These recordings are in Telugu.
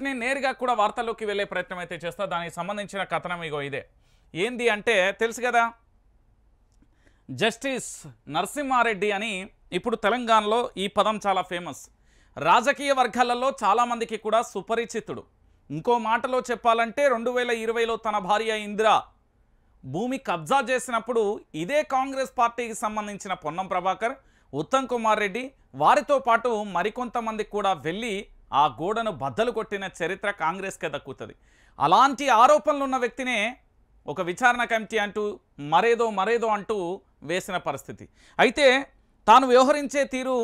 వెంటనే నేరుగా కూడా వార్తల్లోకి వెళ్ళే ప్రయత్నం అయితే చేస్తా దానికి సంబంధించిన కథనం ఇగో ఇదే ఏంది అంటే తెలుసు కదా జస్టిస్ నరసింహారెడ్డి అని ఇప్పుడు తెలంగాణలో ఈ పదం చాలా ఫేమస్ రాజకీయ వర్గాలలో చాలామందికి కూడా సుపరిచితుడు ఇంకో మాటలో చెప్పాలంటే రెండు వేల ఇరవైలో తన భార్య ఇందిర భూమి కబ్జా చేసినప్పుడు ఇదే కాంగ్రెస్ పార్టీకి సంబంధించిన పొన్నం ప్రభాకర్ ఉత్తమ్ కుమార్ రెడ్డి వారితో పాటు మరికొంతమంది కూడా వెళ్ళి ఆ గోడను బద్దలు కొట్టిన చరిత్ర కాంగ్రెస్కే దక్కుతుంది అలాంటి ఆరోపణలు ఉన్న వ్యక్తినే ఒక విచారణ కమిటీ అంటూ మరేదో మరేదో అంటూ వేసిన పరిస్థితి అయితే తాను వ్యవహరించే తీరు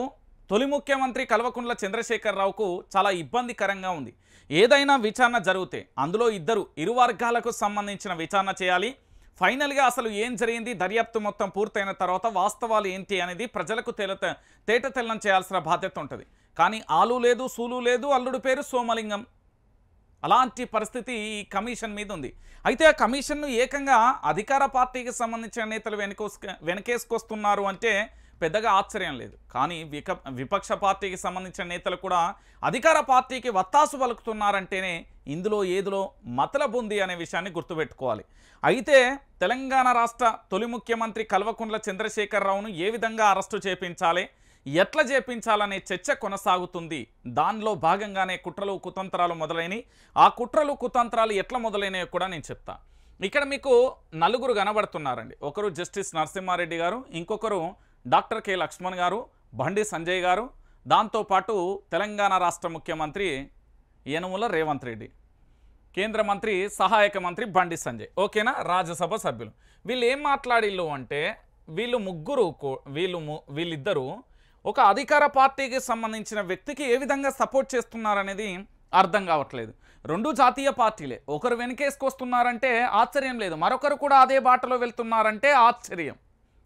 తొలి ముఖ్యమంత్రి కల్వకుండ్ల చంద్రశేఖరరావుకు చాలా ఇబ్బందికరంగా ఉంది ఏదైనా విచారణ జరిగితే అందులో ఇద్దరు ఇరు వర్గాలకు సంబంధించిన విచారణ చేయాలి ఫైనల్గా అసలు ఏం జరిగింది దర్యాప్తు మొత్తం పూర్తయిన తర్వాత వాస్తవాలు ఏంటి అనేది ప్రజలకు తేలత తేట తెల్లం చేయాల్సిన బాధ్యత ఉంటుంది కానీ ఆలు లేదు సూలు లేదు అల్లుడు పేరు సోమలింగం అలాంటి పరిస్థితి ఈ కమిషన్ మీద ఉంది అయితే ఆ కమిషన్ను ఏకంగా అధికార పార్టీకి సంబంధించిన నేతలు వెనుకోస్ వెనకేసుకొస్తున్నారు అంటే పెద్దగా ఆశ్చర్యం లేదు కానీ విక విపక్ష పార్టీకి సంబంధించిన నేతలు కూడా అధికార పార్టీకి వత్తాసు పలుకుతున్నారంటేనే ఇందులో ఏదిలో మతలబు ఉంది అనే విషయాన్ని గుర్తుపెట్టుకోవాలి అయితే తెలంగాణ రాష్ట్ర తొలి ముఖ్యమంత్రి కల్వకుండ్ల చంద్రశేఖరరావును ఏ విధంగా అరెస్టు చేపించాలి ఎట్లా చేపించాలనే చర్చ కొనసాగుతుంది దానిలో భాగంగానే కుట్రలు కుతంత్రాలు మొదలైనవి ఆ కుట్రలు కుతంత్రాలు ఎట్లా మొదలైనవి కూడా నేను చెప్తా ఇక్కడ మీకు నలుగురు కనబడుతున్నారండి ఒకరు జస్టిస్ నరసింహారెడ్డి గారు ఇంకొకరు డాక్టర్ కె లక్ష్మణ్ గారు బండి సంజయ్ గారు దాంతోపాటు తెలంగాణ రాష్ట్ర ముఖ్యమంత్రి యనుముల రేవంత్ రెడ్డి కేంద్ర మంత్రి సహాయక మంత్రి బండి సంజయ్ ఓకేనా రాజ్యసభ సభ్యులు వీళ్ళు ఏం మాట్లాడిల్లు అంటే వీళ్ళు ముగ్గురు వీళ్ళు వీళ్ళిద్దరూ ఒక అధికార పార్టీకి సంబంధించిన వ్యక్తికి ఏ విధంగా సపోర్ట్ చేస్తున్నారనేది అర్థం కావట్లేదు రెండు జాతీయ పార్టీలే ఒకరు వెనకేసుకొస్తున్నారంటే ఆశ్చర్యం లేదు మరొకరు కూడా అదే బాటలో వెళ్తున్నారంటే ఆశ్చర్యం